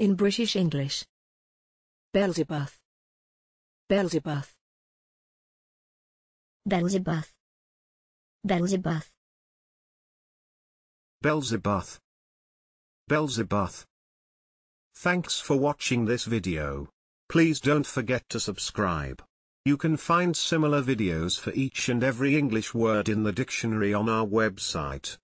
in British English. Belzebuth, Belzebuth, Belzebuth, Belzebuth, Belzebuth, Belzebuth. Thanks for watching this video. Please don't forget to subscribe. You can find similar videos for each and every English word in the dictionary on our website.